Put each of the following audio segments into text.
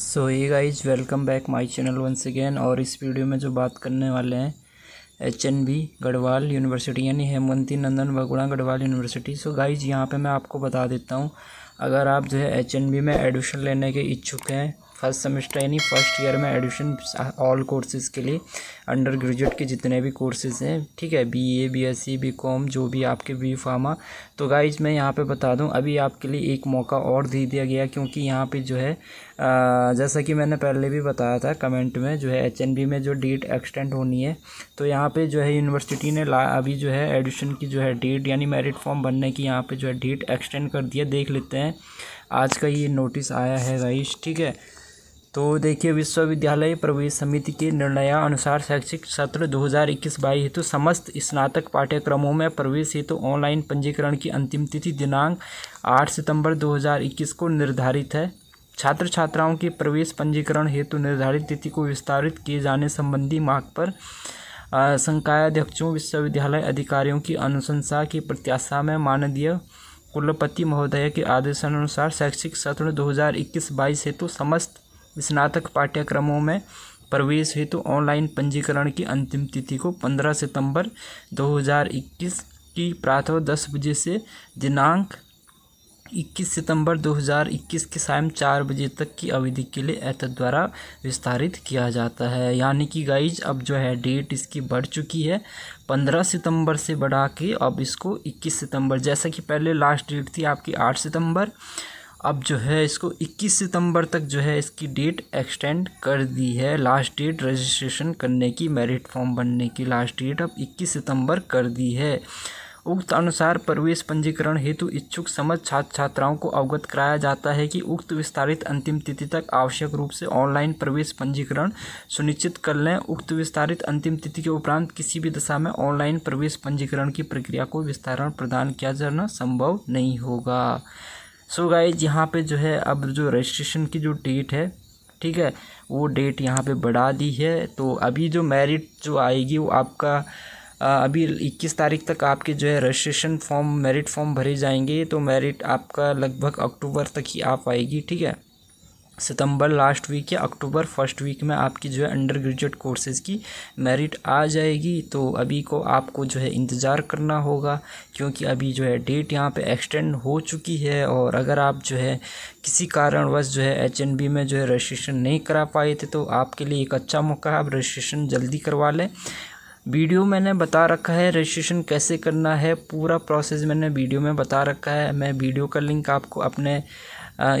सो ये guys welcome back my channel once again और इस वीडियो में जो बात करने वाले हैं H N B Garhwal university यानी Hemvati Nandan Bahuguna Garhwal university so guys यहाँ पे मैं आपको बता देता हूँ अगर आप जो है एच एन बी में एडमिशन लेने के इच्छुक हैं फर्स्ट सेमेस्टर यानी फर्स्ट ईयर में एडमिशन ऑल कोर्सेज़ के लिए अंडर ग्रेजुएट के जितने भी कोर्सेज़ हैं ठीक है B A B S C B com जो भी आपके बी फार्मा तो गाइज मैं यहाँ पे बता दूँ अभी आपके लिए एक मौका और दे दिया गया क्योंकि यहाँ पे जो है आ, जैसा कि मैंने पहले भी बताया था कमेंट में जो है एच एन बी में जो डेट एक्सटेंड होनी है तो यहाँ पर जो है यूनिवर्सिटी ने ला अभी जो है एडिशन की जो है डेट यानी मेरिट फॉर्म बनने की यहाँ पर जो है डेट एक्सटेंड कर दिया देख लेते हैं आज का ये नोटिस आया है गाइज ठीक है तो देखिए विश्वविद्यालय प्रवेश समिति के निर्णयानुसार शैक्षिक सत्र 2021 हज़ार हेतु समस्त स्नातक पाठ्यक्रमों में प्रवेश हेतु ऑनलाइन पंजीकरण की अंतिम तिथि दिनांक 8 सितंबर 2021 को निर्धारित है छात्र छात्राओं के प्रवेश पंजीकरण हेतु निर्धारित तिथि को विस्तारित किए जाने संबंधी मार्ग पर संकायाध्यक्षों विश्वविद्यालय अधिकारियों की अनुशंसा की प्रत्याशा में माननीय कुलपति महोदय के आदेशानुसार शैक्षिक सत्र इक्कीस बाईस हेतु समस्त स्नातक पाठ्यक्रमों में प्रवेश हेतु ऑनलाइन पंजीकरण की अंतिम तिथि को 15 सितंबर 2021 की प्रातः दस बजे से दिनांक 21 सितंबर 2021 के सायं चार बजे तक की अवधि के लिए एत द्वारा विस्तारित किया जाता है यानी कि गाइज अब जो है डेट इसकी बढ़ चुकी है 15 सितंबर से बढ़ा के अब इसको 21 सितंबर जैसा कि पहले लास्ट डेट थी आपकी 8 सितंबर अब जो है इसको 21 सितंबर तक जो है इसकी डेट एक्सटेंड कर दी है लास्ट डेट रजिस्ट्रेशन करने की मेरिट फॉर्म भरने की लास्ट डेट अब 21 सितंबर कर दी है उक्त अनुसार प्रवेश पंजीकरण हेतु इच्छुक समझ छात्र छात्राओं को अवगत कराया जाता है कि उक्त विस्तारित अंतिम तिथि तक आवश्यक रूप से ऑनलाइन प्रवेश पंजीकरण सुनिश्चित कर लें उक्त विस्तारित अंतिम तिथि के उपरांत किसी भी दशा में ऑनलाइन प्रवेश पंजीकरण की प्रक्रिया को विस्तारण प्रदान किया जाना संभव नहीं होगा सो गाइज यहाँ पे जो है अब जो रजिस्ट्रेशन की जो डेट है ठीक है वो डेट यहाँ पे बढ़ा दी है तो अभी जो मेरिट जो आएगी वो आपका अभी इक्कीस तारीख तक आपके जो है रजिस्ट्रेशन फॉर्म मेरिट फॉर्म भरे जाएंगे तो मेरिट आपका लगभग अक्टूबर तक ही आ पाएगी ठीक है सितंबर लास्ट वीक या अक्टूबर फर्स्ट वीक में आपकी जो है अंडर ग्रेजुएट कोर्सेज़ की मेरिट आ जाएगी तो अभी को आपको जो है इंतज़ार करना होगा क्योंकि अभी जो है डेट यहाँ पे एक्सटेंड हो चुकी है और अगर आप जो है किसी कारणवश जो है एच बी में जो है रजिस्ट्रेशन नहीं करा पाए थे तो आपके लिए एक अच्छा मौका है आप रजिस्ट्रेशन जल्दी करवा लें वीडियो मैंने बता रखा है रजिस्ट्रेशन कैसे करना है पूरा प्रोसेस मैंने वीडियो में बता रखा है मैं वीडियो का लिंक आपको अपने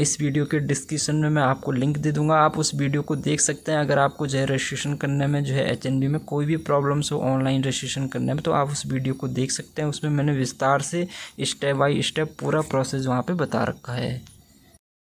इस वीडियो के डिस्क्रिप्शन में मैं आपको लिंक दे दूंगा आप उस वीडियो को देख सकते हैं अगर आपको जो है रजिस्ट्रेशन करने में जो है एच में कोई भी प्रॉब्लम्स हो ऑनलाइन रजिस्ट्रेशन करने में तो आप उस वीडियो को देख सकते हैं उसमें मैंने विस्तार से स्टेप बाई स्टेप पूरा प्रोसेस वहाँ पर बता रखा है